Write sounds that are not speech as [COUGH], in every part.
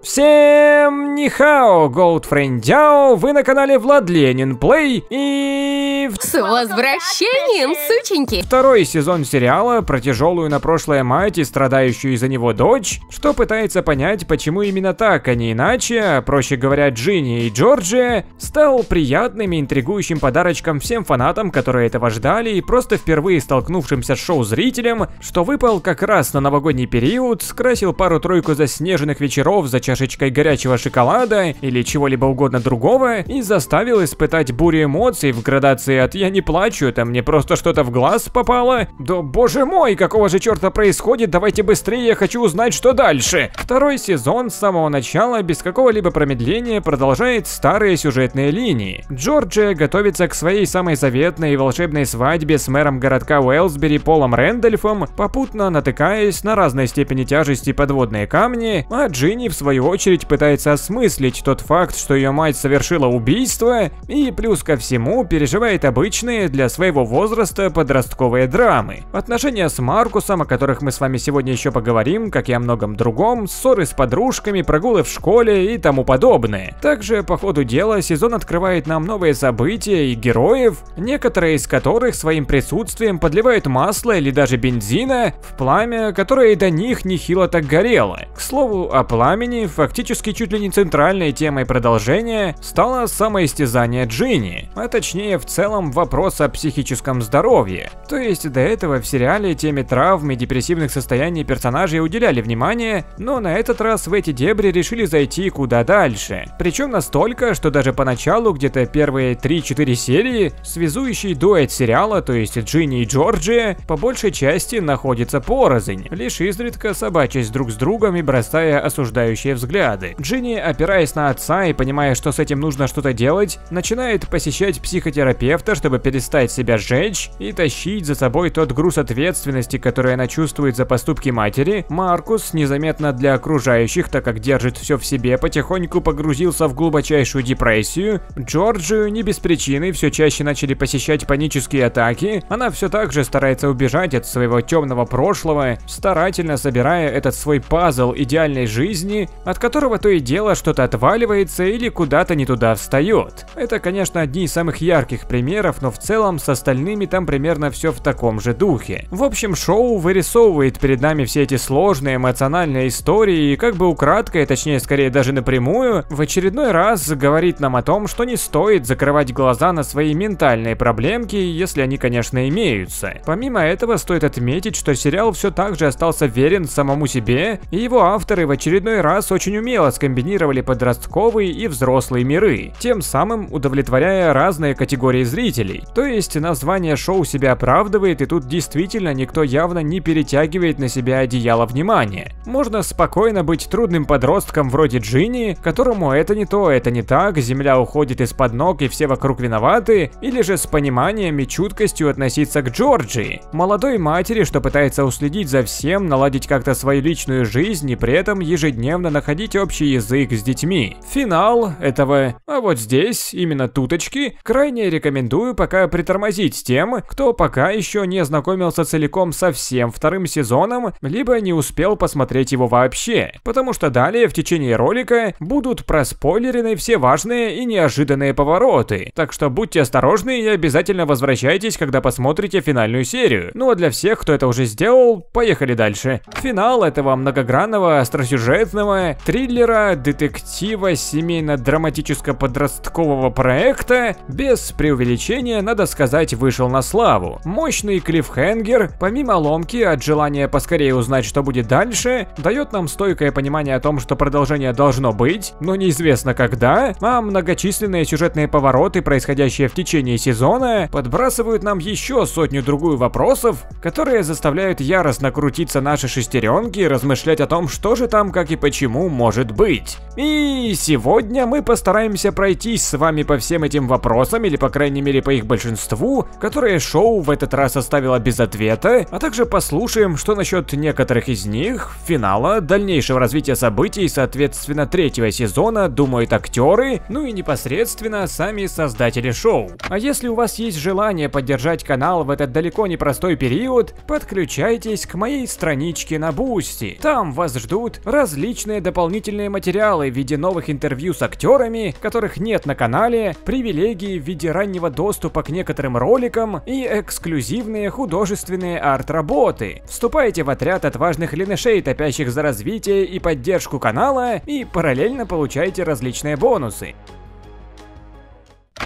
Всем нихао, голдфрендяо, вы на канале Влад Ленин Плей и... С возвращением, сученьки! Второй сезон сериала про тяжелую на прошлое мать и страдающую из-за него дочь, что пытается понять, почему именно так, а не иначе, а, проще говоря, Джинни и Джорджи, стал приятным и интригующим подарочком всем фанатам, которые этого ждали, и просто впервые столкнувшимся с шоу зрителям, что выпал как раз на новогодний период, скрасил пару-тройку заснеженных вечеров за чашечкой горячего шоколада или чего-либо угодно другого и заставил испытать бурю эмоций в градации от «я не плачу, это мне просто что-то в глаз попало» до «боже мой, какого же черта происходит, давайте быстрее, я хочу узнать, что дальше». Второй сезон с самого начала без какого-либо промедления продолжает старые сюжетные линии. Джорджия готовится к своей самой заветной и волшебной свадьбе с мэром городка Уэлсбери Полом Рэндольфом, попутно натыкаясь на разной степени тяжести подводные камни, а Джинни в свою свою очередь пытается осмыслить тот факт, что ее мать совершила убийство, и плюс ко всему переживает обычные для своего возраста подростковые драмы. Отношения с Маркусом, о которых мы с вами сегодня еще поговорим, как и о многом другом, ссоры с подружками, прогулы в школе и тому подобное. Также, по ходу дела, сезон открывает нам новые события и героев, некоторые из которых своим присутствием подливают масло или даже бензина в пламя, которое и до них нехило так горело. К слову о пламени, фактически чуть ли не центральной темой продолжения стало самоистязание Джинни, а точнее в целом вопрос о психическом здоровье. То есть до этого в сериале теме травм и депрессивных состояний персонажей уделяли внимание, но на этот раз в эти дебри решили зайти куда дальше. Причем настолько, что даже поначалу где-то первые 3-4 серии связующий дуэт сериала, то есть Джинни и Джорджия, по большей части находится порознь, лишь изредка собачась друг с другом и бросая осуждающие взгляды. Джинни, опираясь на отца и понимая, что с этим нужно что-то делать, начинает посещать психотерапевта, чтобы перестать себя сжечь и тащить за собой тот груз ответственности, который она чувствует за поступки матери. Маркус, незаметно для окружающих, так как держит все в себе, потихоньку погрузился в глубочайшую депрессию. Джорджию не без причины все чаще начали посещать панические атаки. Она все так же старается убежать от своего темного прошлого, старательно собирая этот свой пазл идеальной жизни, от которого то и дело что-то отваливается или куда-то не туда встает. Это, конечно, одни из самых ярких примеров, но в целом с остальными там примерно все в таком же духе. В общем, шоу вырисовывает перед нами все эти сложные эмоциональные истории и как бы украдкой, точнее скорее даже напрямую, в очередной раз говорит нам о том, что не стоит закрывать глаза на свои ментальные проблемки, если они, конечно, имеются. Помимо этого, стоит отметить, что сериал все так же остался верен самому себе, и его авторы в очередной раз очень очень умело скомбинировали подростковые и взрослые миры, тем самым удовлетворяя разные категории зрителей. То есть название шоу себя оправдывает и тут действительно никто явно не перетягивает на себя одеяло внимания. Можно спокойно быть трудным подростком вроде Джинни, которому это не то, это не так, земля уходит из-под ног и все вокруг виноваты, или же с пониманием и чуткостью относиться к Джорджи, молодой матери, что пытается уследить за всем, наладить как-то свою личную жизнь и при этом ежедневно находиться находить общий язык с детьми. Финал этого, а вот здесь, именно туточки, крайне рекомендую пока притормозить тем, кто пока еще не знакомился целиком со всем вторым сезоном, либо не успел посмотреть его вообще, потому что далее в течение ролика будут проспойлерены все важные и неожиданные повороты, так что будьте осторожны и обязательно возвращайтесь, когда посмотрите финальную серию. Ну а для всех, кто это уже сделал, поехали дальше. Финал этого многогранного, остросюжетного жанра триллера, детектива, семейно-драматическо-подросткового проекта, без преувеличения, надо сказать, вышел на славу. Мощный клиффхенгер, помимо ломки от желания поскорее узнать, что будет дальше, дает нам стойкое понимание о том, что продолжение должно быть, но неизвестно когда, а многочисленные сюжетные повороты, происходящие в течение сезона, подбрасывают нам еще сотню-другую вопросов, которые заставляют яростно крутиться наши шестеренки и размышлять о том, что же там, как и почему, тому может быть. И сегодня мы постараемся пройтись с вами по всем этим вопросам, или по крайней мере по их большинству, которые шоу в этот раз оставило без ответа, а также послушаем, что насчет некоторых из них, финала, дальнейшего развития событий, соответственно, третьего сезона, думают актеры, ну и непосредственно сами создатели шоу. А если у вас есть желание поддержать канал в этот далеко не простой период, подключайтесь к моей страничке на Бусти. Там вас ждут различные дополнительные материалы в виде новых интервью с актерами, которых нет на канале, привилегии в виде раннего доступа к некоторым роликам и эксклюзивные художественные арт-работы. Вступайте в отряд отважных линышей, топящих за развитие и поддержку канала, и параллельно получайте различные бонусы.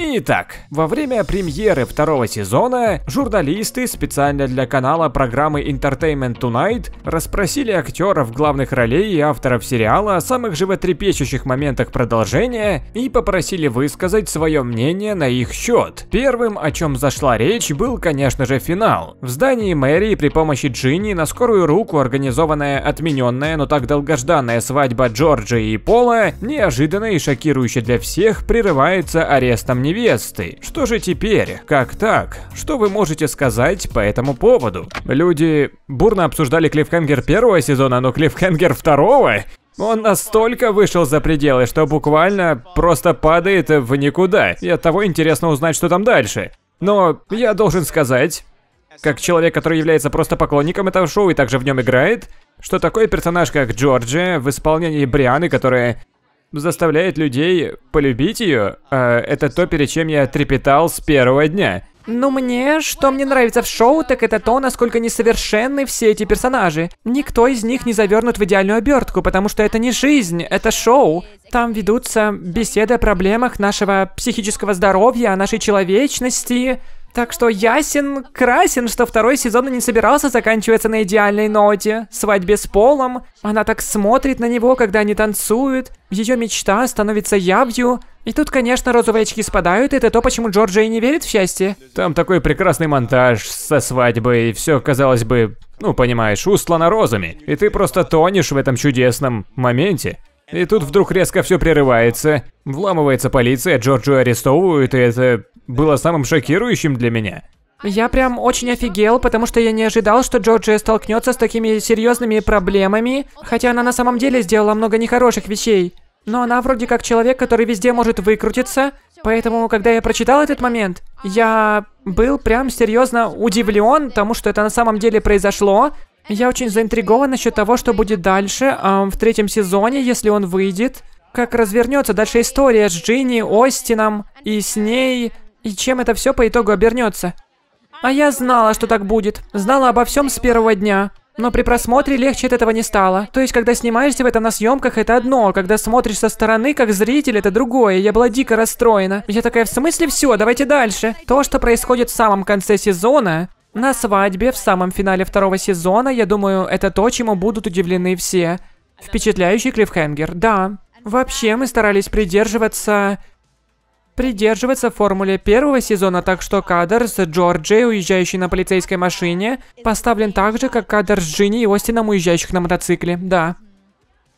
Итак, во время премьеры второго сезона журналисты специально для канала программы Entertainment Tonight расспросили актеров главных ролей и авторов сериала о самых животрепещущих моментах продолжения и попросили высказать свое мнение на их счет. Первым, о чем зашла речь, был, конечно же, финал. В здании мэрии при помощи Джинни на скорую руку организованная отмененная, но так долгожданная свадьба Джорджа и Пола неожиданно и шокирующе для всех прерывается арестом отцом невесты. Что же теперь? Как так? Что вы можете сказать по этому поводу? Люди бурно обсуждали клиффхенгер первого сезона, но клиффхенгер второго? Он настолько вышел за пределы, что буквально просто падает в никуда. И от того интересно узнать, что там дальше. Но я должен сказать, как человек, который является просто поклонником этого шоу и также в нем играет, что такой персонаж, как Джорджи, в исполнении Брианы, которая заставляет людей полюбить ее, э, а, это то, перед чем я трепетал с первого дня. Ну мне, что мне нравится в шоу, так это то, насколько несовершенны все эти персонажи. Никто из них не завернут в идеальную обертку, потому что это не жизнь, это шоу. Там ведутся беседы о проблемах нашего психического здоровья, о нашей человечности. Так что ясен, красен, что второй сезон не собирался заканчиваться на идеальной ноте. Свадьбе с Полом. Она так смотрит на него, когда они танцуют. Ее мечта становится явью. И тут, конечно, розовые очки спадают, и это то, почему Джорджия не верит в счастье. Там такой прекрасный монтаж со свадьбой, все, казалось бы, ну, понимаешь, устлано розами. И ты просто тонешь в этом чудесном моменте. И тут вдруг резко все прерывается. Вламывается полиция, Джорджу арестовывают, и это было самым шокирующим для меня. Я прям очень офигел, потому что я не ожидал, что Джорджия э столкнется с такими серьезными проблемами, хотя она на самом деле сделала много нехороших вещей. Но она вроде как человек, который везде может выкрутиться, поэтому, когда я прочитал этот момент, я был прям серьезно удивлен тому, что это на самом деле произошло, я очень заинтригован насчет того, что будет дальше, эм, в третьем сезоне, если он выйдет. Как развернется дальше история с Джинни, Остином и с ней, и чем это все по итогу обернется. А я знала, что так будет. Знала обо всем с первого дня. Но при просмотре легче от этого не стало. То есть, когда снимаешься в этом на съемках, это одно, когда смотришь со стороны, как зритель, это другое. Я была дико расстроена. Я такая, в смысле все, давайте дальше. То, что происходит в самом конце сезона, на свадьбе в самом финале второго сезона, я думаю, это то, чему будут удивлены все. Впечатляющий клиффхенгер, да. Вообще, мы старались придерживаться... Придерживаться формуле первого сезона, так что кадр с Джорджи, уезжающей на полицейской машине, поставлен так же, как кадр с Джинни и Остином, уезжающих на мотоцикле, да.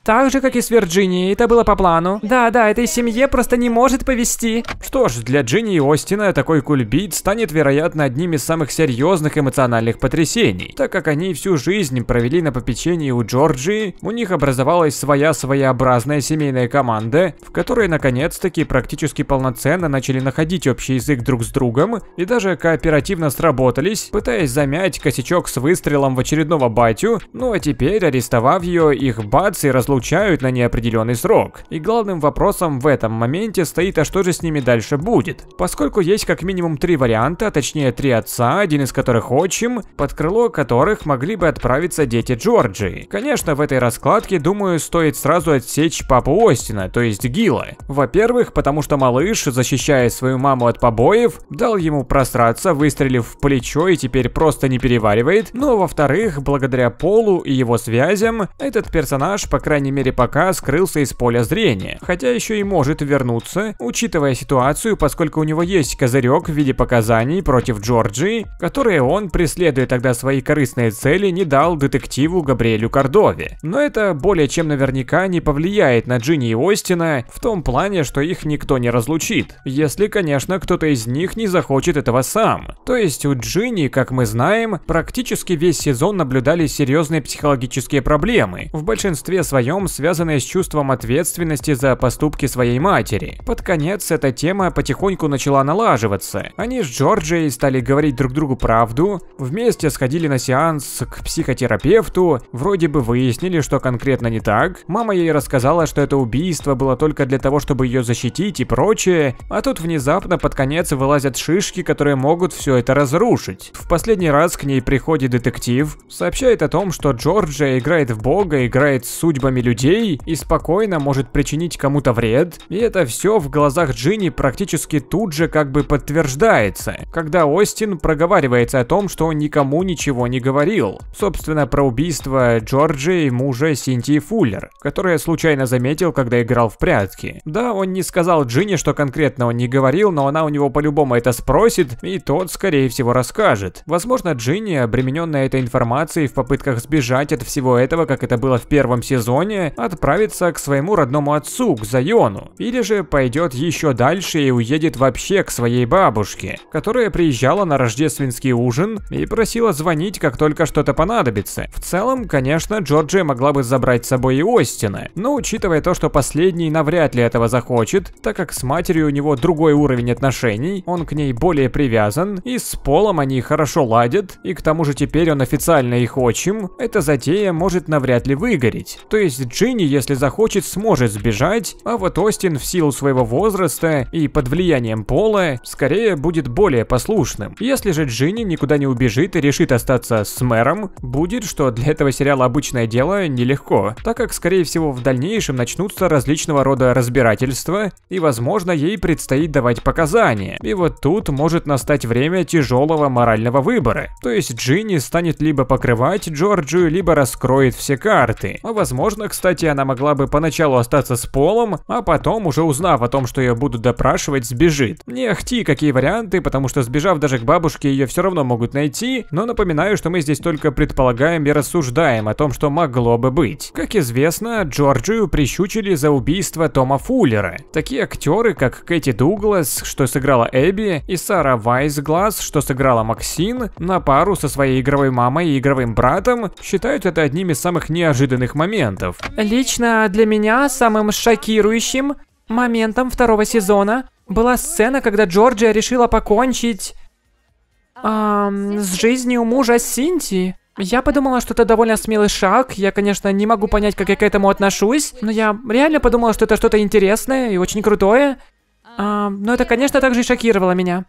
Так же, как и с Вирджинией, это было по плану. Да-да, этой семье просто не может повести. Что ж, для Джинни и Остина такой кульбит станет, вероятно, одним из самых серьезных эмоциональных потрясений. Так как они всю жизнь провели на попечении у Джорджии, у них образовалась своя своеобразная семейная команда, в которой наконец-таки практически полноценно начали находить общий язык друг с другом и даже кооперативно сработались, пытаясь замять косячок с выстрелом в очередного батю, ну а теперь арестовав ее, их бац и разлучили отлучают на неопределенный срок. И главным вопросом в этом моменте стоит, а что же с ними дальше будет? Поскольку есть как минимум три варианта, а точнее три отца, один из которых отчим, под крыло которых могли бы отправиться дети Джорджии. Конечно, в этой раскладке, думаю, стоит сразу отсечь папу Остина, то есть Гила. Во-первых, потому что малыш, защищая свою маму от побоев, дал ему просраться, выстрелив в плечо и теперь просто не переваривает. Но ну, а во-вторых, благодаря Полу и его связям, этот персонаж, по крайней крайней мере пока скрылся из поля зрения, хотя еще и может вернуться, учитывая ситуацию, поскольку у него есть козырек в виде показаний против Джорджии, которые он, преследуя тогда свои корыстные цели, не дал детективу Габриэлю Кордове. Но это более чем наверняка не повлияет на Джинни и Остина в том плане, что их никто не разлучит, если, конечно, кто-то из них не захочет этого сам. То есть у Джинни, как мы знаем, практически весь сезон наблюдали серьезные психологические проблемы, в большинстве своем нем связанные с чувством ответственности за поступки своей матери. Под конец эта тема потихоньку начала налаживаться. Они с Джорджией стали говорить друг другу правду, вместе сходили на сеанс к психотерапевту, вроде бы выяснили, что конкретно не так. Мама ей рассказала, что это убийство было только для того, чтобы ее защитить и прочее, а тут внезапно под конец вылазят шишки, которые могут все это разрушить. В последний раз к ней приходит детектив, сообщает о том, что Джорджия играет в бога, играет с судьбами людей и спокойно может причинить кому-то вред. И это все в глазах Джинни практически тут же как бы подтверждается, когда Остин проговаривается о том, что он никому ничего не говорил. Собственно, про убийство Джорджи и мужа Синтии Фуллер, которое случайно заметил, когда играл в прятки. Да, он не сказал Джинни, что конкретно он не говорил, но она у него по-любому это спросит, и тот, скорее всего, расскажет. Возможно, Джинни, обремененная этой информацией в попытках сбежать от всего этого, как это было в первом сезоне, Япония, отправится к своему родному отцу, к Зайону, или же пойдет еще дальше и уедет вообще к своей бабушке, которая приезжала на рождественский ужин и просила звонить, как только что-то понадобится. В целом, конечно, Джорджия могла бы забрать с собой и Остина, но учитывая то, что последний навряд ли этого захочет, так как с матерью у него другой уровень отношений, он к ней более привязан, и с Полом они хорошо ладят, и к тому же теперь он официально их отчим, эта затея может навряд ли выгореть. То есть есть Джинни, если захочет, сможет сбежать, а вот Остин в силу своего возраста и под влиянием пола скорее будет более послушным. Если же Джинни никуда не убежит и решит остаться с мэром, будет, что для этого сериала обычное дело, нелегко, так как, скорее всего, в дальнейшем начнутся различного рода разбирательства, и, возможно, ей предстоит давать показания. И вот тут может настать время тяжелого морального выбора. То есть Джинни станет либо покрывать Джорджию, либо раскроет все карты, а возможно кстати, она могла бы поначалу остаться с Полом, а потом, уже узнав о том, что ее будут допрашивать, сбежит. Не ахти, какие варианты, потому что сбежав даже к бабушке, ее все равно могут найти, но напоминаю, что мы здесь только предполагаем и рассуждаем о том, что могло бы быть. Как известно, Джорджию прищучили за убийство Тома Фуллера. Такие актеры, как Кэти Дуглас, что сыграла Эбби, и Сара Вайсглаз, что сыграла Максин, на пару со своей игровой мамой и игровым братом, считают это одним из самых неожиданных моментов моментов. Лично для меня самым шокирующим моментом второго сезона была сцена, когда Джорджия решила покончить эм, с жизнью мужа Синти. Я подумала, что это довольно смелый шаг. Я, конечно, не могу понять, как я к этому отношусь, но я реально подумала, что это что-то интересное и очень крутое. Эм, но это, конечно, также и шокировало меня.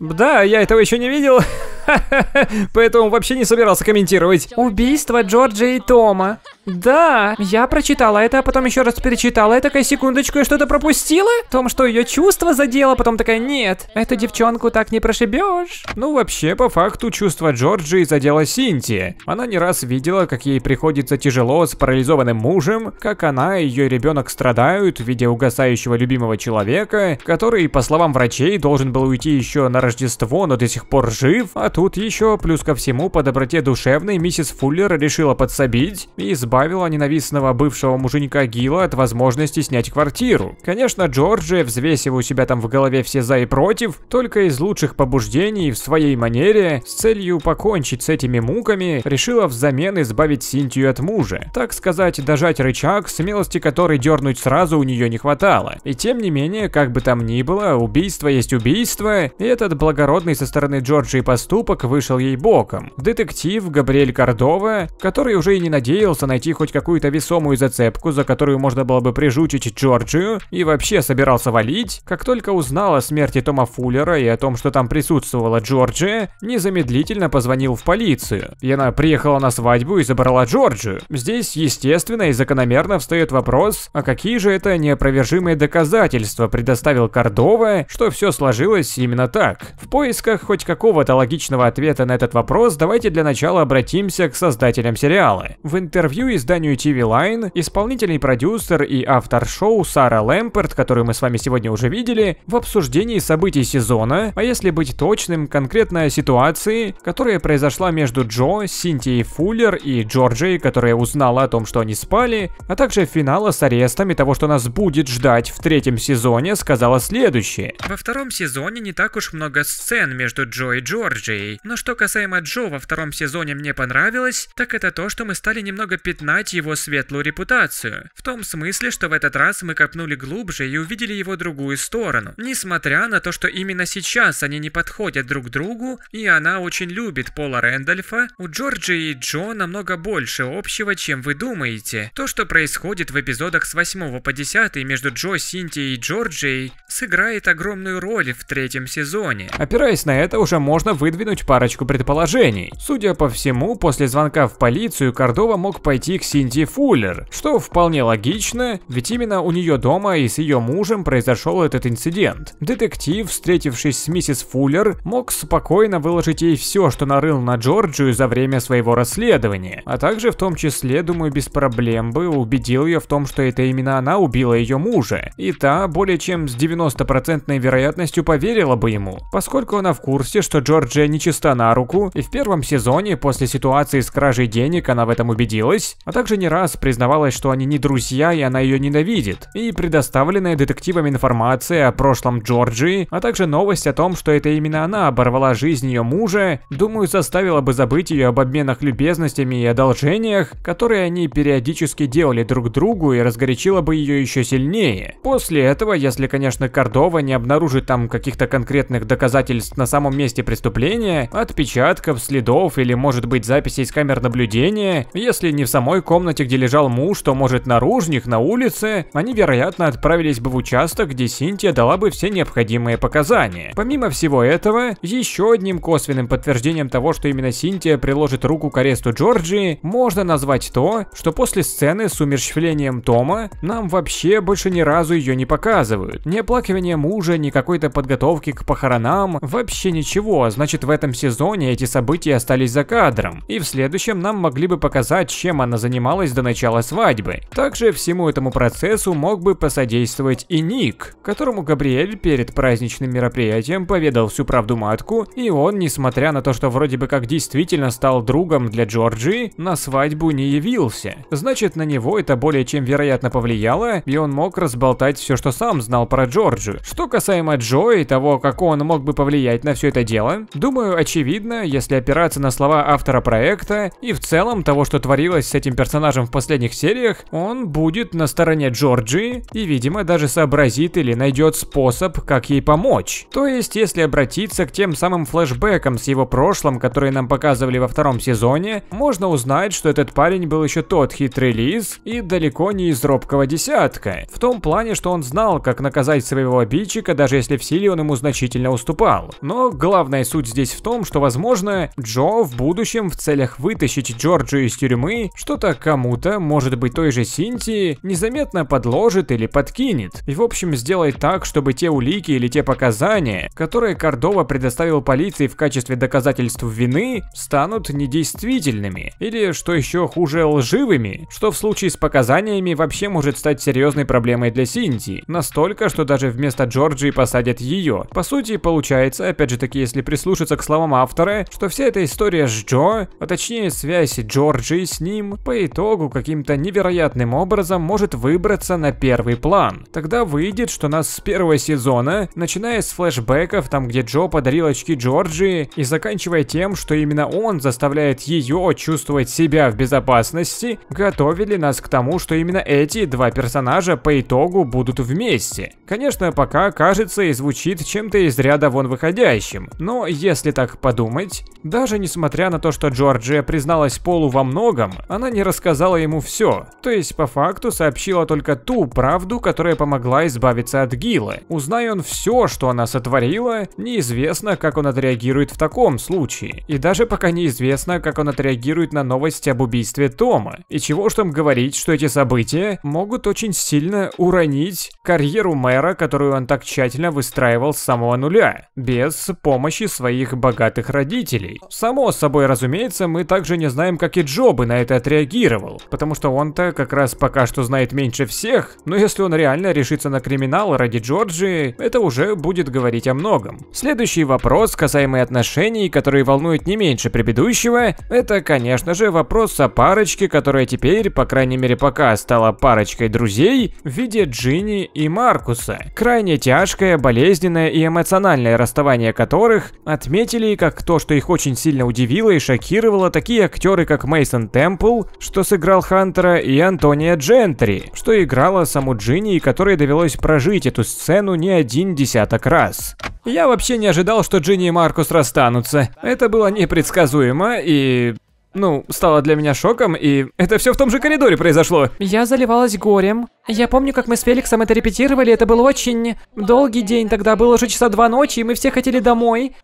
Да, я этого еще не видел. [LAUGHS] [LAUGHS] Поэтому вообще не собирался комментировать. Убийство Джорджа и Тома. Да, я прочитала это, а потом еще раз перечитала и такая, секундочку, я что-то пропустила? В том, что ее чувство задело, потом такая, нет, эту девчонку так не прошибешь. Ну, вообще, по факту, чувство Джорджи задело Синти. Она не раз видела, как ей приходится тяжело с парализованным мужем, как она и ее ребенок страдают, видя угасающего любимого человека, который, по словам врачей, должен был уйти еще на Рождество, но до сих пор жив, а тут еще, плюс ко всему, по доброте душевной, миссис Фуллер решила подсобить и избавила ненавистного бывшего муженька Гила от возможности снять квартиру. Конечно, Джорджи, взвесив у себя там в голове все за и против, только из лучших побуждений в своей манере, с целью покончить с этими муками, решила взамен избавить Синтию от мужа. Так сказать, дожать рычаг, смелости которой дернуть сразу у нее не хватало. И тем не менее, как бы там ни было, убийство есть убийство, и этот благородный со стороны Джорджи поступ поступок вышел ей боком. Детектив Габриэль Кордова, который уже и не надеялся найти хоть какую-то весомую зацепку, за которую можно было бы прижучить Джорджию, и вообще собирался валить, как только узнал о смерти Тома Фуллера и о том, что там присутствовала Джорджия, незамедлительно позвонил в полицию. И она приехала на свадьбу и забрала Джорджию. Здесь, естественно и закономерно встает вопрос, а какие же это неопровержимые доказательства предоставил Кордова, что все сложилось именно так. В поисках хоть какого-то логичного точного ответа на этот вопрос, давайте для начала обратимся к создателям сериала. В интервью изданию TV Line исполнительный продюсер и автор шоу Сара Лэмперт, которую мы с вами сегодня уже видели, в обсуждении событий сезона, а если быть точным, конкретно ситуации, которая произошла между Джо, Синтией Фуллер и Джорджией, которая узнала о том, что они спали, а также финала с арестами того, что нас будет ждать в третьем сезоне, сказала следующее. Во втором сезоне не так уж много сцен между Джо и Джорджией, героей. Но что касаемо Джо во втором сезоне мне понравилось, так это то, что мы стали немного пятнать его светлую репутацию. В том смысле, что в этот раз мы копнули глубже и увидели его другую сторону. Несмотря на то, что именно сейчас они не подходят друг другу, и она очень любит Пола Рэндольфа, у Джорджи и Джо намного больше общего, чем вы думаете. То, что происходит в эпизодах с 8 по 10 между Джо, Синти и Джорджией, сыграет огромную роль в третьем сезоне. Опираясь на это, уже можно выдвинуть выдвинуть парочку предположений. Судя по всему, после звонка в полицию Кордова мог пойти к Синди Фуллер, что вполне логично, ведь именно у нее дома и с ее мужем произошел этот инцидент. Детектив, встретившись с миссис Фуллер, мог спокойно выложить ей все, что нарыл на Джорджию за время своего расследования, а также в том числе, думаю, без проблем бы убедил ее в том, что это именно она убила ее мужа, и та более чем с 90% вероятностью поверила бы ему, поскольку она в курсе, что Джорджия не чисто на руку, и в первом сезоне после ситуации с кражей денег она в этом убедилась, а также не раз признавалась, что они не друзья и она ее ненавидит. И предоставленная детективами информация о прошлом Джорджии, а также новость о том, что это именно она оборвала жизнь ее мужа, думаю, заставила бы забыть ее об обменах любезностями и одолжениях, которые они периодически делали друг другу и разгорячила бы ее еще сильнее. После этого, если, конечно, Кордова не обнаружит там каких-то конкретных доказательств на самом месте преступления, зрения, отпечатков, следов или, может быть, записей из камер наблюдения. Если не в самой комнате, где лежал муж, то, может, наружник, на улице, они, вероятно, отправились бы в участок, где Синтия дала бы все необходимые показания. Помимо всего этого, еще одним косвенным подтверждением того, что именно Синтия приложит руку к аресту Джорджии, можно назвать то, что после сцены с умерщвлением Тома нам вообще больше ни разу ее не показывают. Ни оплакивание мужа, ни какой-то подготовки к похоронам, вообще ничего, а значит в этом этом сезоне эти события остались за кадром, и в следующем нам могли бы показать, чем она занималась до начала свадьбы. Также всему этому процессу мог бы посодействовать и Ник, которому Габриэль перед праздничным мероприятием поведал всю правду матку, и он, несмотря на то, что вроде бы как действительно стал другом для Джорджии, на свадьбу не явился. Значит, на него это более чем вероятно повлияло, и он мог разболтать все, что сам знал про Джорджию. Что касаемо Джо и того, как он мог бы повлиять на все это дело, думаю, Думаю, очевидно, если опираться на слова автора проекта и в целом того, что творилось с этим персонажем в последних сериях, он будет на стороне Джорджи и, видимо, даже сообразит или найдет способ, как ей помочь. То есть, если обратиться к тем самым флэшбэкам с его прошлым, которые нам показывали во втором сезоне, можно узнать, что этот парень был еще тот хитрый лис и далеко не из робкого десятка. В том плане, что он знал, как наказать своего обидчика, даже если в силе он ему значительно уступал. Но главная суть здесь сомневались в том, что, возможно, Джо в будущем в целях вытащить Джорджию из тюрьмы что-то кому-то, может быть той же Синтии, незаметно подложит или подкинет. И в общем сделает так, чтобы те улики или те показания, которые Кордова предоставил полиции в качестве доказательств вины, станут недействительными. Или, что еще хуже, лживыми, что в случае с показаниями вообще может стать серьезной проблемой для Синтии. Настолько, что даже вместо Джорджии посадят ее. По сути, получается, опять же таки, если прислушаться к словам автора, что вся эта история с Джо, а точнее связь Джорджи с ним, по итогу каким-то невероятным образом может выбраться на первый план. Тогда выйдет, что нас с первого сезона, начиная с флешбеков, там где Джо подарил очки Джорджи, и заканчивая тем, что именно он заставляет ее чувствовать себя в безопасности, готовили нас к тому, что именно эти два персонажа по итогу будут вместе. Конечно, пока кажется и звучит чем-то из ряда вон выходящим, но если если так подумать. Даже несмотря на то, что Джорджия призналась Полу во многом, она не рассказала ему все, то есть по факту сообщила только ту правду, которая помогла избавиться от Гилы. Узнай он все, что она сотворила, неизвестно, как он отреагирует в таком случае. И даже пока неизвестно, как он отреагирует на новость об убийстве Тома. И чего уж там говорить, что эти события могут очень сильно уронить карьеру мэра, которую он так тщательно выстраивал с самого нуля, без помощи своих богатых родителей. Само собой разумеется, мы также не знаем, как и Джобы на это отреагировал, потому что он-то как раз пока что знает меньше всех, но если он реально решится на криминал ради Джорджии, это уже будет говорить о многом. Следующий вопрос, касаемый отношений, которые волнуют не меньше предыдущего, это, конечно же, вопрос о парочке, которая теперь, по крайней мере пока, стала парочкой друзей в виде Джинни и Маркуса. Крайне тяжкое, болезненное и эмоциональное расставание которых отметить зрителей, как то, что их очень сильно удивило и шокировало такие актеры, как Мейсон Темпл, что сыграл Хантера, и Антония Джентри, что играла саму Джинни, и которой довелось прожить эту сцену не один десяток раз. Я вообще не ожидал, что Джинни и Маркус расстанутся. Это было непредсказуемо и ну, стало для меня шоком, и это все в том же коридоре произошло. Я заливалась горем. Я помню, как мы с Феликсом это репетировали, это был очень долгий день, тогда было уже часа два ночи, и мы все хотели домой.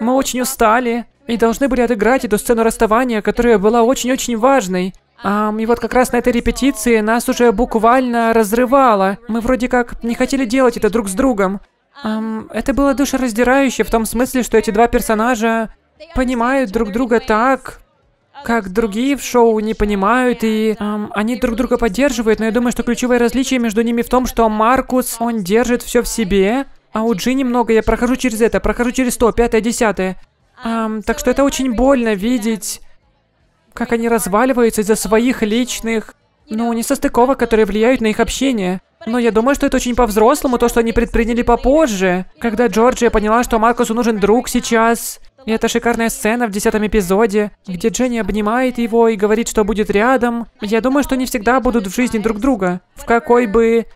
Мы очень устали и должны были отыграть эту сцену расставания, которая была очень-очень важной. Um, и вот как раз на этой репетиции нас уже буквально разрывало. Мы вроде как не хотели делать это друг с другом. Um, это было душераздирающе в том смысле, что эти два персонажа понимают друг друга так, как другие в шоу не понимают, и эм, они друг друга поддерживают, но я думаю, что ключевое различие между ними в том, что Маркус, он держит все в себе, а у Джи немного, я прохожу через это, прохожу через то, пятое, десятое. Um, так что это очень больно видеть, как они разваливаются из-за своих личных, ну, несостыковок, которые влияют на их общение. Но я думаю, что это очень по-взрослому, то, что они предприняли попозже. Когда Джорджия поняла, что Маркусу нужен друг сейчас. И это шикарная сцена в десятом эпизоде, где Дженни обнимает его и говорит, что будет рядом. Я думаю, что они всегда будут в жизни друг друга. В какой бы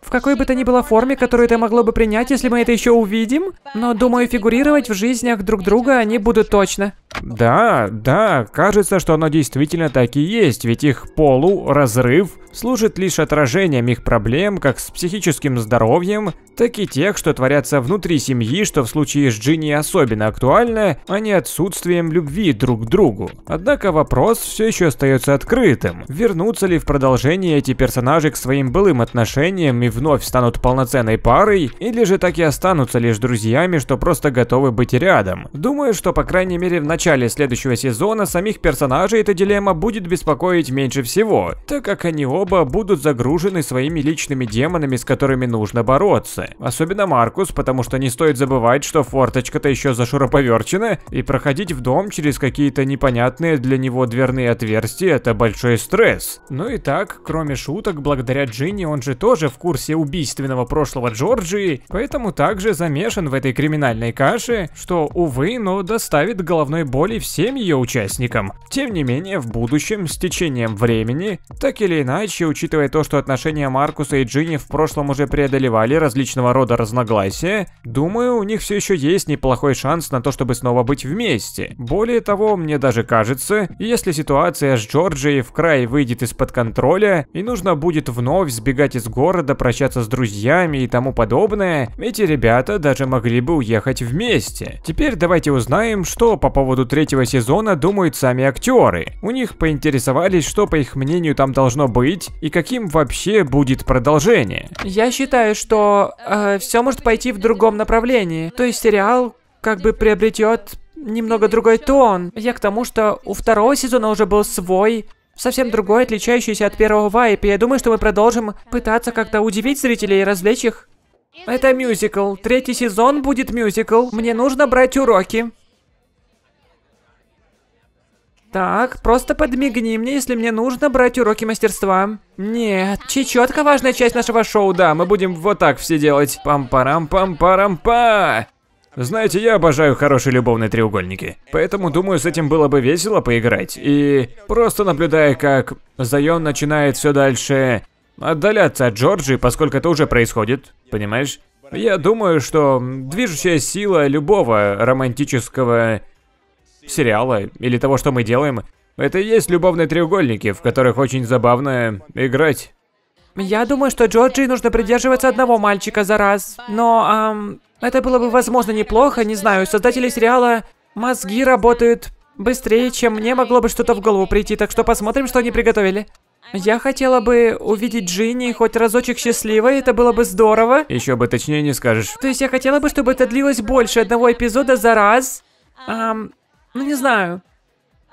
в какой бы то ни было форме, которую это могло бы принять, если мы это еще увидим. Но, думаю, фигурировать в жизнях друг друга они будут точно. Да, да, кажется, что оно действительно так и есть, ведь их полуразрыв служит лишь отражением их проблем как с психическим здоровьем, так и тех, что творятся внутри семьи, что в случае с Джинни особенно актуально, а не отсутствием любви друг к другу. Однако вопрос все еще остается открытым. Вернутся ли в продолжение эти персонажи к своим былым отношениям и вновь станут полноценной парой, или же так и останутся лишь друзьями, что просто готовы быть рядом? Думаю, что по крайней мере в начале начале следующего сезона самих персонажей эта дилемма будет беспокоить меньше всего, так как они оба будут загружены своими личными демонами, с которыми нужно бороться. Особенно Маркус, потому что не стоит забывать, что форточка-то еще зашуроповерчена, и проходить в дом через какие-то непонятные для него дверные отверстия – это большой стресс. Ну и так, кроме шуток, благодаря Джинни он же тоже в курсе убийственного прошлого Джорджии, поэтому также замешан в этой криминальной каше, что, увы, но доставит головной боли всем ее участникам. Тем не менее, в будущем, с течением времени, так или иначе, учитывая то, что отношения Маркуса и Джинни в прошлом уже преодолевали различного рода разногласия, думаю, у них все еще есть неплохой шанс на то, чтобы снова быть вместе. Более того, мне даже кажется, если ситуация с Джорджией в край выйдет из-под контроля, и нужно будет вновь сбегать из города, прощаться с друзьями и тому подобное, эти ребята даже могли бы уехать вместе. Теперь давайте узнаем, что по поводу поводу третьего сезона думают сами актеры. У них поинтересовались, что по их мнению там должно быть и каким вообще будет продолжение. Я считаю, что э, все может пойти в другом направлении. То есть сериал как бы приобретет немного другой тон. Я к тому, что у второго сезона уже был свой совсем другой, отличающийся от первого вайпа. я думаю, что мы продолжим пытаться как-то удивить зрителей и развлечь их. Это мюзикл. Третий сезон будет мюзикл. Мне нужно брать уроки. Так, просто подмигни мне, если мне нужно брать уроки мастерства. Нет, чечетка важная часть нашего шоу, да, мы будем вот так все делать. Пам-парам-пам-парам-па! Знаете, я обожаю хорошие любовные треугольники. Поэтому, думаю, с этим было бы весело поиграть. И просто наблюдая, как Зайон начинает все дальше отдаляться от Джорджи, поскольку это уже происходит, понимаешь? Я думаю, что движущая сила любого романтического сериала или того, что мы делаем, это и есть любовные треугольники, в которых очень забавно играть. Я думаю, что Джорджи нужно придерживаться одного мальчика за раз. Но, эм, это было бы, возможно, неплохо, не знаю. Создатели сериала мозги работают быстрее, чем мне могло бы что-то в голову прийти, так что посмотрим, что они приготовили. Я хотела бы увидеть Джинни хоть разочек счастливой, это было бы здорово. Еще бы точнее не скажешь. То есть я хотела бы, чтобы это длилось больше одного эпизода за раз. Эм, ну, не знаю.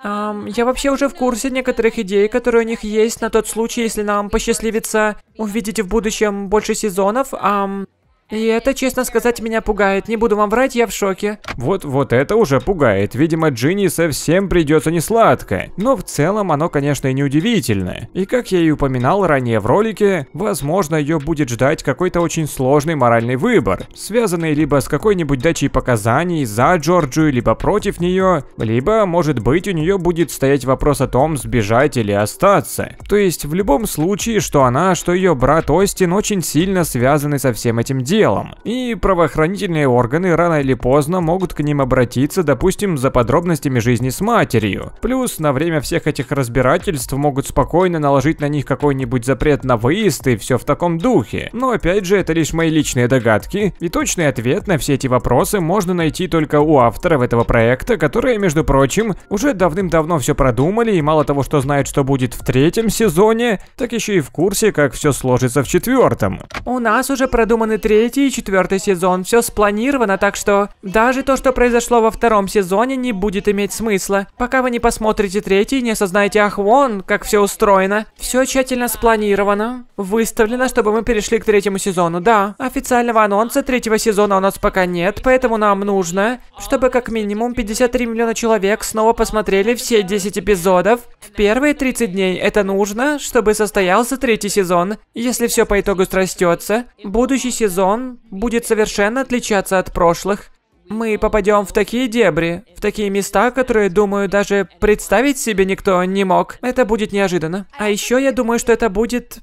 Эм, я вообще уже в курсе некоторых идей, которые у них есть на тот случай, если нам посчастливится увидеть в будущем больше сезонов. Эм, и это, честно сказать, меня пугает. Не буду вам врать, я в шоке. Вот, вот это уже пугает. Видимо, Джинни совсем придется не сладко. Но в целом оно, конечно, и не удивительное. И как я и упоминал ранее в ролике, возможно, ее будет ждать какой-то очень сложный моральный выбор, связанный либо с какой-нибудь дачей показаний за Джорджию, либо против нее, либо, может быть, у нее будет стоять вопрос о том, сбежать или остаться. То есть, в любом случае, что она, что ее брат Остин очень сильно связаны со всем этим делом делом, и правоохранительные органы рано или поздно могут к ним обратиться, допустим, за подробностями жизни с матерью. Плюс на время всех этих разбирательств могут спокойно наложить на них какой-нибудь запрет на выезд и все в таком духе. Но опять же, это лишь мои личные догадки, и точный ответ на все эти вопросы можно найти только у авторов этого проекта, которые, между прочим, уже давным-давно все продумали и мало того, что знают, что будет в третьем сезоне, так еще и в курсе, как все сложится в четвертом. У нас уже продуманы три третий и четвертый сезон. Все спланировано, так что даже то, что произошло во втором сезоне, не будет иметь смысла. Пока вы не посмотрите третий, не осознаете, ах, вон, как все устроено. Все тщательно спланировано. Выставлено, чтобы мы перешли к третьему сезону. Да, официального анонса третьего сезона у нас пока нет, поэтому нам нужно, чтобы как минимум 53 миллиона человек снова посмотрели все 10 эпизодов. В первые 30 дней это нужно, чтобы состоялся третий сезон. Если все по итогу срастется, будущий сезон сезон будет совершенно отличаться от прошлых. Мы попадем в такие дебри, в такие места, которые, думаю, даже представить себе никто не мог. Это будет неожиданно. А еще я думаю, что это будет...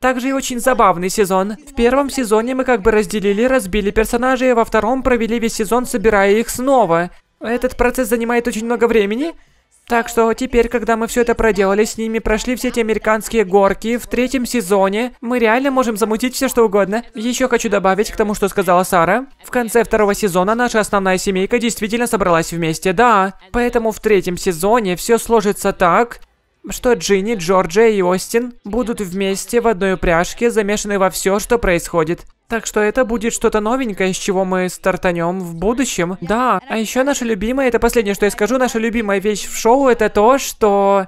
Также и очень забавный сезон. В первом сезоне мы как бы разделили, разбили персонажей, а во втором провели весь сезон, собирая их снова. Этот процесс занимает очень много времени, так что теперь, когда мы все это проделали с ними, прошли все эти американские горки, в третьем сезоне мы реально можем замутить все что угодно. Еще хочу добавить к тому, что сказала Сара. В конце второго сезона наша основная семейка действительно собралась вместе, да. Поэтому в третьем сезоне все сложится так, что Джинни, Джорджия и Остин будут вместе в одной упряжке, замешаны во все, что происходит. Так что это будет что-то новенькое, с чего мы стартанем в будущем. Да, а еще наша любимая, это последнее, что я скажу, наша любимая вещь в шоу, это то, что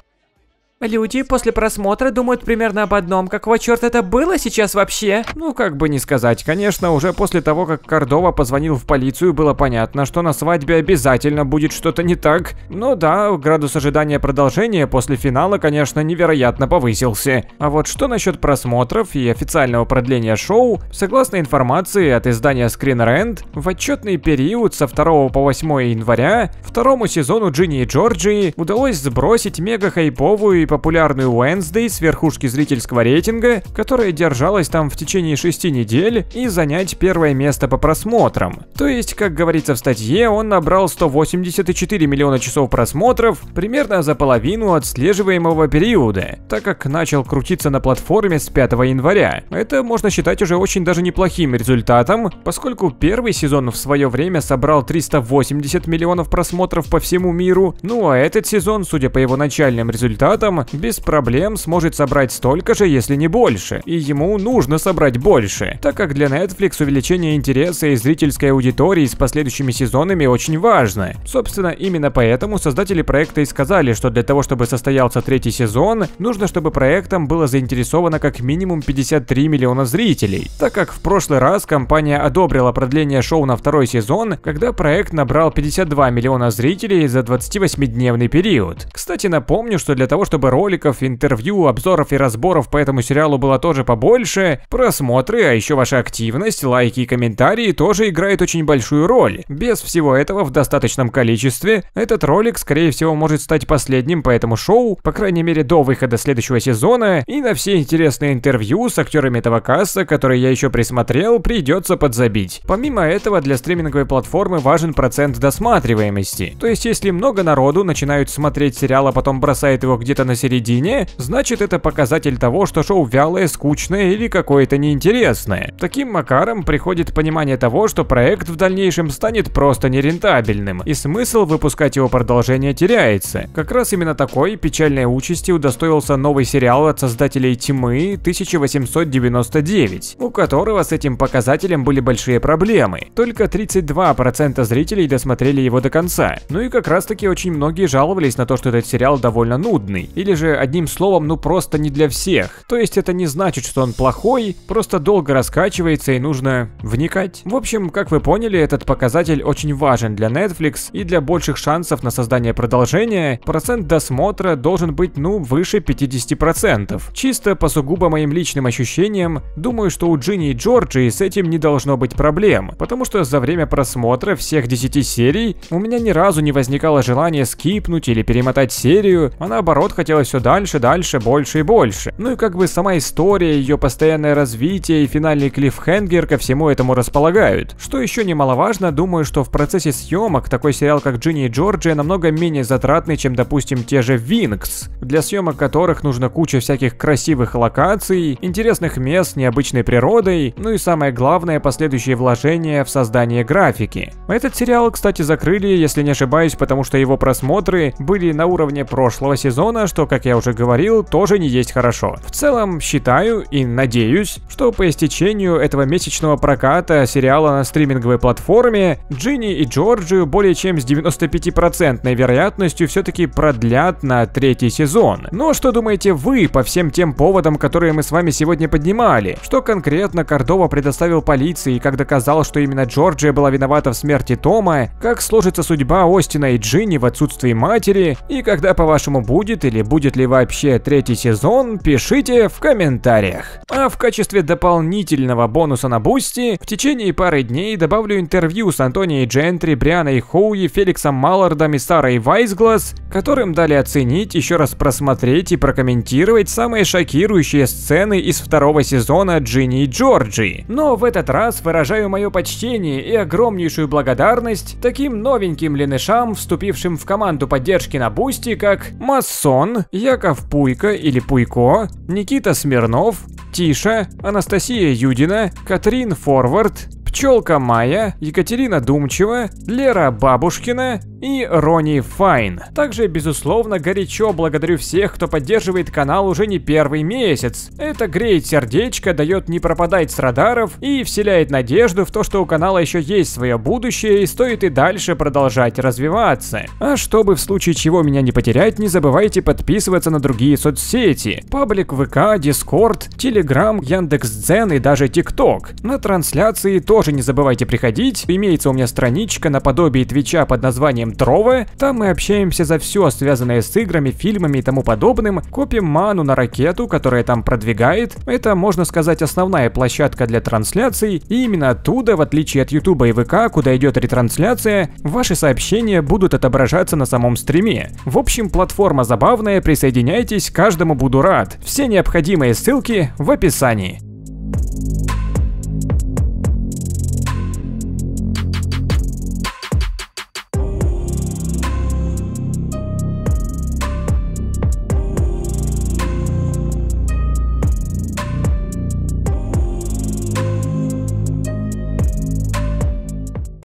Люди после просмотра думают примерно об одном. Какого черта это было сейчас вообще? Ну, как бы не сказать. Конечно, уже после того, как Кордова позвонил в полицию, было понятно, что на свадьбе обязательно будет что-то не так. Ну да, градус ожидания продолжения после финала, конечно, невероятно повысился. А вот что насчет просмотров и официального продления шоу? Согласно информации от издания Screen Rant, в отчетный период со 2 по 8 января второму сезону Джинни и Джорджии удалось сбросить мега-хайповую популярную Wednesday с верхушки зрительского рейтинга, которая держалась там в течение шести недель, и занять первое место по просмотрам. То есть, как говорится в статье, он набрал 184 миллиона часов просмотров, примерно за половину отслеживаемого периода, так как начал крутиться на платформе с 5 января. Это можно считать уже очень даже неплохим результатом, поскольку первый сезон в свое время собрал 380 миллионов просмотров по всему миру, ну а этот сезон, судя по его начальным результатам, Сэм без проблем сможет собрать столько же, если не больше. И ему нужно собрать больше, так как для Netflix увеличение интереса и зрительской аудитории с последующими сезонами очень важно. Собственно, именно поэтому создатели проекта и сказали, что для того, чтобы состоялся третий сезон, нужно, чтобы проектом было заинтересовано как минимум 53 миллиона зрителей, так как в прошлый раз компания одобрила продление шоу на второй сезон, когда проект набрал 52 миллиона зрителей за 28-дневный период. Кстати, напомню, что для того, чтобы чтобы роликов, интервью, обзоров и разборов по этому сериалу было тоже побольше, просмотры, а еще ваша активность, лайки и комментарии тоже играют очень большую роль. Без всего этого в достаточном количестве этот ролик, скорее всего, может стать последним по этому шоу, по крайней мере до выхода следующего сезона, и на все интересные интервью с актерами этого касса, которые я еще присмотрел, придется подзабить. Помимо этого, для стриминговой платформы важен процент досматриваемости. То есть, если много народу начинают смотреть сериал, а потом бросает его где-то на середине, значит это показатель того, что шоу вялое, скучное или какое-то неинтересное. Таким макаром приходит понимание того, что проект в дальнейшем станет просто нерентабельным, и смысл выпускать его продолжение теряется. Как раз именно такой печальной участи удостоился новый сериал от создателей Тьмы 1899, у которого с этим показателем были большие проблемы. Только 32% зрителей досмотрели его до конца. Ну и как раз таки очень многие жаловались на то, что этот сериал довольно нудный, или же одним словом, ну просто не для всех. То есть это не значит, что он плохой, просто долго раскачивается и нужно вникать. В общем, как вы поняли, этот показатель очень важен для Netflix и для больших шансов на создание продолжения процент досмотра должен быть ну выше 50%. Чисто по сугубо моим личным ощущениям, думаю, что у Джинни и Джорджи с этим не должно быть проблем, потому что за время просмотра всех 10 серий у меня ни разу не возникало желания скипнуть или перемотать серию, а наоборот хотел становилось все дальше, дальше, больше и больше. Ну и как бы сама история, ее постоянное развитие и финальный клиффхенгер ко всему этому располагают. Что еще немаловажно, думаю, что в процессе съемок такой сериал, как Джинни и Джорджия, намного менее затратный, чем, допустим, те же Винкс, для съемок которых нужно куча всяких красивых локаций, интересных мест, необычной природой, ну и самое главное, последующие вложения в создание графики. Этот сериал, кстати, закрыли, если не ошибаюсь, потому что его просмотры были на уровне прошлого сезона, что как я уже говорил, тоже не есть хорошо. В целом, считаю и надеюсь, что по истечению этого месячного проката сериала на стриминговой платформе, Джинни и Джорджию более чем с 95% вероятностью все-таки продлят на третий сезон. Но что думаете вы по всем тем поводам, которые мы с вами сегодня поднимали? Что конкретно Кордова предоставил полиции, как доказал, что именно Джорджия была виновата в смерти Тома? Как сложится судьба Остина и Джинни в отсутствии матери? И когда, по-вашему, будет или будет будет ли вообще третий сезон, пишите в комментариях. А в качестве дополнительного бонуса на Бусти, в течение пары дней добавлю интервью с Антонией Джентри, Брианой Хоуи, Феликсом Маллардом и Сарой Вайсгласс, которым дали оценить, еще раз просмотреть и прокомментировать самые шокирующие сцены из второго сезона Джинни и Джорджи. Но в этот раз выражаю мое почтение и огромнейшую благодарность таким новеньким ленышам, вступившим в команду поддержки на Бусти, как Масон, Яков Пуйко или Пуйко, Никита Смирнов, Тиша, Анастасия Юдина, Катрин Форвард, Пчелка Майя, Екатерина Думчева, Лера Бабушкина и Ронни Файн. Также, безусловно, горячо благодарю всех, кто поддерживает канал уже не первый месяц. Это греет сердечко, дает не пропадать с радаров и вселяет надежду в то, что у канала еще есть свое будущее и стоит и дальше продолжать развиваться. А чтобы в случае чего меня не потерять, не забывайте подписываться на другие соцсети. Паблик ВК, Дискорд, Телеграм, Яндекс.Дзен и даже ТикТок. На трансляции тоже тоже не забывайте приходить. Имеется у меня страничка наподобие Твича под названием Трова. Там мы общаемся за все, связанное с играми, фильмами и тому подобным. Копим ману на ракету, которая там продвигает. Это, можно сказать, основная площадка для трансляций. И именно оттуда, в отличие от Ютуба и ВК, куда идет ретрансляция, ваши сообщения будут отображаться на самом стриме. В общем, платформа забавная, присоединяйтесь, каждому буду рад. Все необходимые ссылки в описании.